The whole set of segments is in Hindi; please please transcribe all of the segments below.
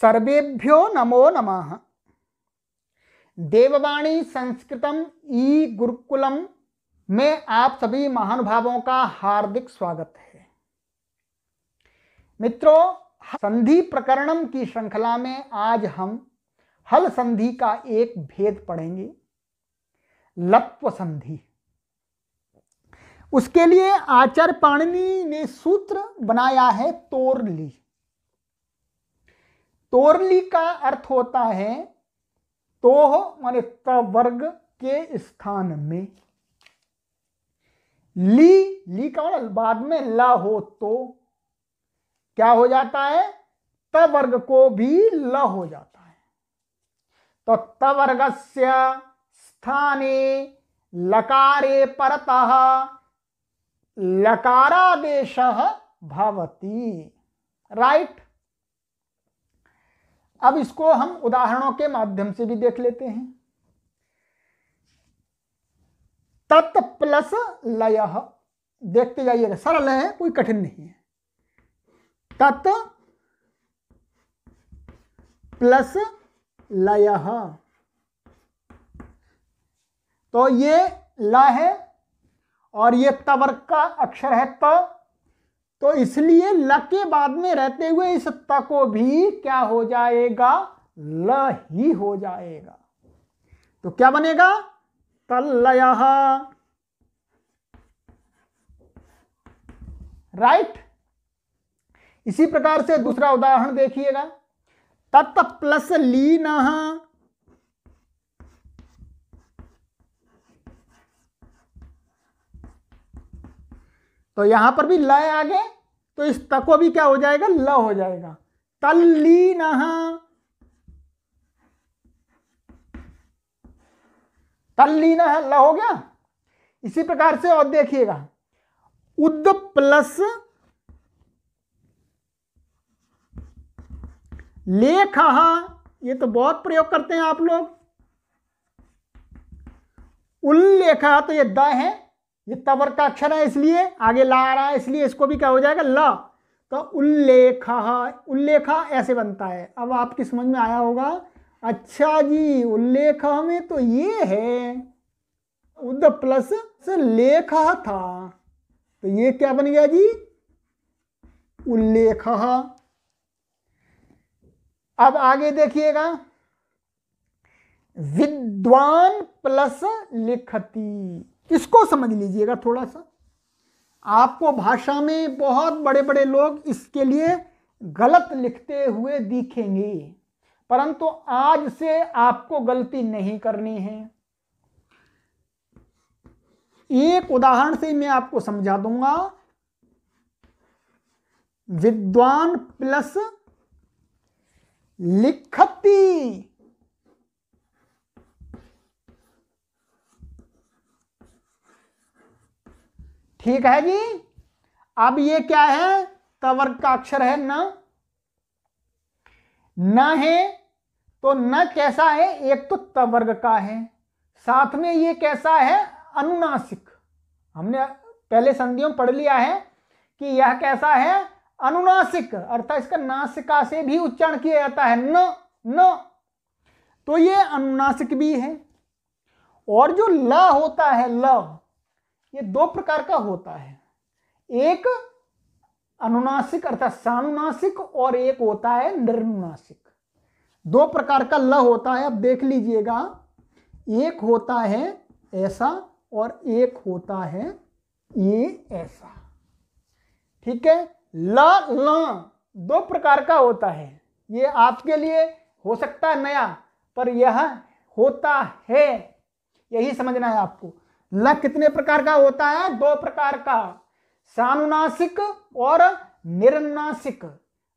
सर्वेभ्यो नमो नमः देववाणी संस्कृतम ई गुरुकुलम में आप सभी महानुभावों का हार्दिक स्वागत है मित्रों संधि प्रकरणम की श्रृंखला में आज हम हल संधि का एक भेद पढ़ेंगे लत्व संधि उसके लिए आचार्य पाणिनि ने सूत्र बनाया है तोरली तोरली का अर्थ होता है तोह माने वर्ग के स्थान में ली ली का मतलब बाद में ला हो तो क्या हो जाता है तवर्ग को भी ल हो जाता है तो तवर्ग से स्थाने लकारे परतः लकारादेश भवती राइट अब इसको हम उदाहरणों के माध्यम से भी देख लेते हैं तत् प्लस लय देखते जाइएगा सरल है कोई कठिन नहीं है तत् प्लस लय तो ये ल है और ये तवर का अक्षर है त तो इसलिए ल के बाद में रहते हुए इस त को भी क्या हो जाएगा ल ही हो जाएगा तो क्या बनेगा तल्लय राइट इसी प्रकार से दूसरा उदाहरण देखिएगा तत् प्लस लीन तो यहाँ पर भी लय आ गए तो इस तको भी क्या हो जाएगा ल हो जाएगा तल्ली नहा तल्ली नहा ल हो गया इसी प्रकार से और देखिएगा उद प्लस लेख ये तो बहुत प्रयोग करते हैं आप लोग उल्लेखा तो ये द है ये तबर का अक्षर है इसलिए आगे ला आ रहा है इसलिए इसको भी क्या हो जाएगा ल तो उल्लेख उल्लेख ऐसे बनता है अब आपकी समझ में आया होगा अच्छा जी उल्लेख में तो ये है उद प्लस लेख था तो ये क्या बन गया जी उल्लेख अब आगे देखिएगा विद्वान प्लस लिखती इसको समझ लीजिएगा थोड़ा सा आपको भाषा में बहुत बड़े बड़े लोग इसके लिए गलत लिखते हुए दिखेंगे परंतु आज से आपको गलती नहीं करनी है एक उदाहरण से मैं आपको समझा दूंगा विद्वान प्लस लिखती ठीक है जी अब ये क्या है तवर्ग का अक्षर है न न है तो न कैसा है एक तो तवर्ग का है साथ में ये कैसा है अनुनासिक हमने पहले संधियों पढ़ लिया है कि यह कैसा है अनुनासिक अर्थात इसका नासिका से भी उच्चारण किया जाता है न न तो ये अनुनासिक भी है और जो ल होता है ल ये दो प्रकार का होता है एक अनुनासिक अर्थात सानुनासिक और एक होता है निर्नुनासिक दो प्रकार का ल होता है अब देख लीजिएगा एक होता है ऐसा और एक होता है ये ऐसा ठीक है ल ल दो प्रकार का होता है ये आपके लिए हो सकता है नया पर यह होता है यही समझना है आपको लक कितने प्रकार का होता है दो प्रकार का सानुनासिक और निरनासिक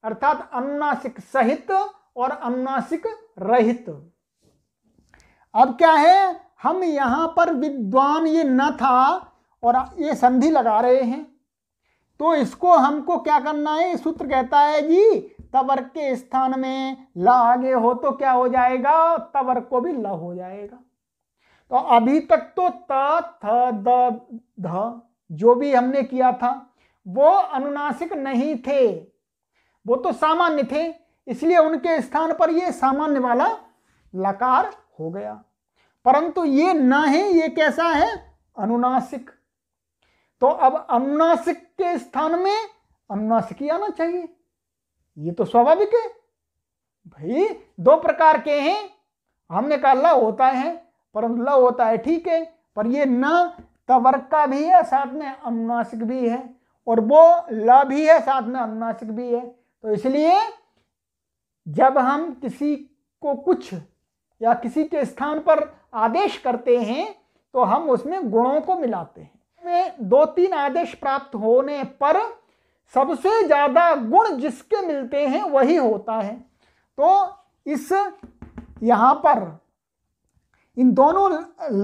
अर्थात अनुनासिक सहित और अनुनासिक रहित अब क्या है हम यहां पर विद्वान ये न था और ये संधि लगा रहे हैं तो इसको हमको क्या करना है सूत्र कहता है जी तवर के स्थान में ल आगे हो तो क्या हो जाएगा तवर को भी ल हो जाएगा तो अभी तक तो ता थ द ध जो भी हमने किया था वो अनुनासिक नहीं थे वो तो सामान्य थे इसलिए उनके स्थान पर ये सामान्य वाला लकार हो गया परंतु ये ना है ये कैसा है अनुनासिक तो अब अनुनासिक के स्थान में अनुनासिक ही आना चाहिए ये तो स्वाभाविक है भाई दो प्रकार के हैं हमने कहा होता है पर ल होता है ठीक है पर ये न तवर्क का भी है साथ में अनुनासिक भी है और वो ल भी है साथ में अनुनासिक भी है तो इसलिए जब हम किसी को कुछ या किसी के स्थान पर आदेश करते हैं तो हम उसमें गुणों को मिलाते हैं में दो तीन आदेश प्राप्त होने पर सबसे ज़्यादा गुण जिसके मिलते हैं वही होता है तो इस यहाँ पर इन दोनों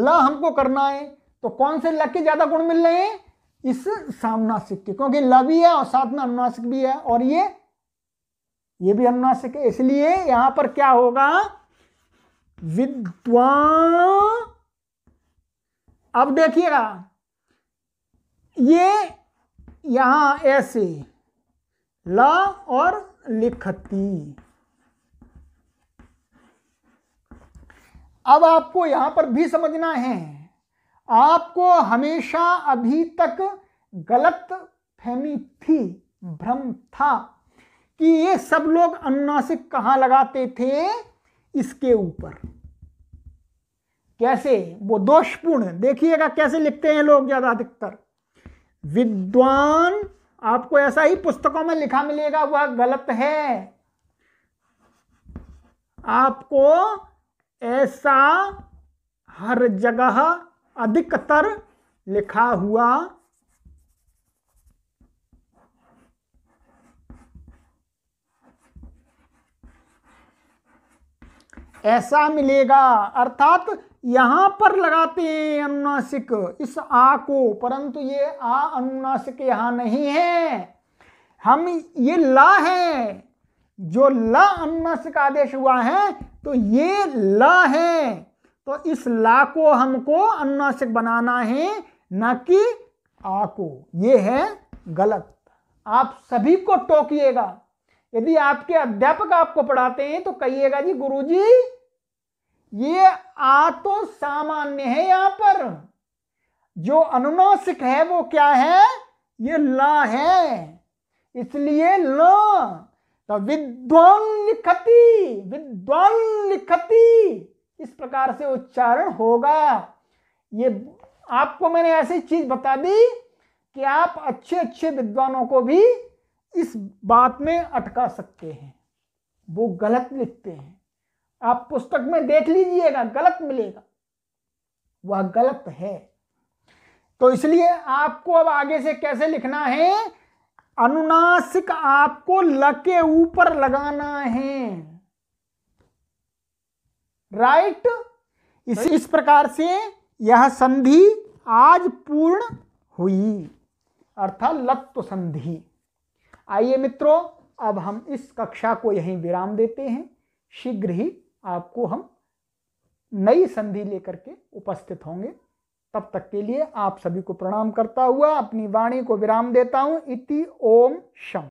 ल हमको करना है तो कौन से ल के ज़्यादा गुण मिल रहे हैं इस सामनासिक के क्योंकि ल भी है और साथ में अनुनासिक भी है और ये ये भी अनुनासिक है इसलिए यहां पर क्या होगा विद्वान अब देखिएगा ये यहां ऐसे ल और लिखती अब आपको यहां पर भी समझना है आपको हमेशा अभी तक गलत फहमी थी भ्रम था कि ये सब लोग अनुनासिक कहां लगाते थे इसके ऊपर कैसे वो दोषपूर्ण देखिएगा कैसे लिखते हैं लोग ज्यादा अधिकतर विद्वान आपको ऐसा ही पुस्तकों में लिखा मिलेगा वह गलत है आपको ऐसा हर जगह अधिकतर लिखा हुआ ऐसा मिलेगा अर्थात यहां पर लगाते हैं अनुनासिक इस आ को परंतु ये आ अनुनासिक यहां नहीं है हम ये ला है जो ला अनुनासिक आदेश हुआ है तो ये ला है तो इस ला को हमको अनुनासिक बनाना है ना कि आ को ये है गलत आप सभी को टोकिएगा यदि आपके अध्यापक आपको पढ़ाते हैं तो कहिएगा जी गुरुजी ये आ तो सामान्य है यहां पर जो अनुनासिक है वो क्या है ये ला है इसलिए ला तो विद्वान लिखती विद्वान लिखती इस प्रकार से उच्चारण होगा ये आपको मैंने ऐसी चीज बता दी कि आप अच्छे अच्छे विद्वानों को भी इस बात में अटका सकते हैं वो गलत लिखते हैं आप पुस्तक में देख लीजिएगा गलत मिलेगा वह गलत है तो इसलिए आपको अब आगे से कैसे लिखना है अनुनासिक आपको ल के ऊपर लगाना है राइट इस इस प्रकार से यह संधि आज पूर्ण हुई अर्थात लत्व संधि आइए मित्रों अब हम इस कक्षा को यहीं विराम देते हैं शीघ्र ही आपको हम नई संधि लेकर के उपस्थित होंगे तब तक के लिए आप सभी को प्रणाम करता हुआ अपनी वाणी को विराम देता हूँ इति ओम शम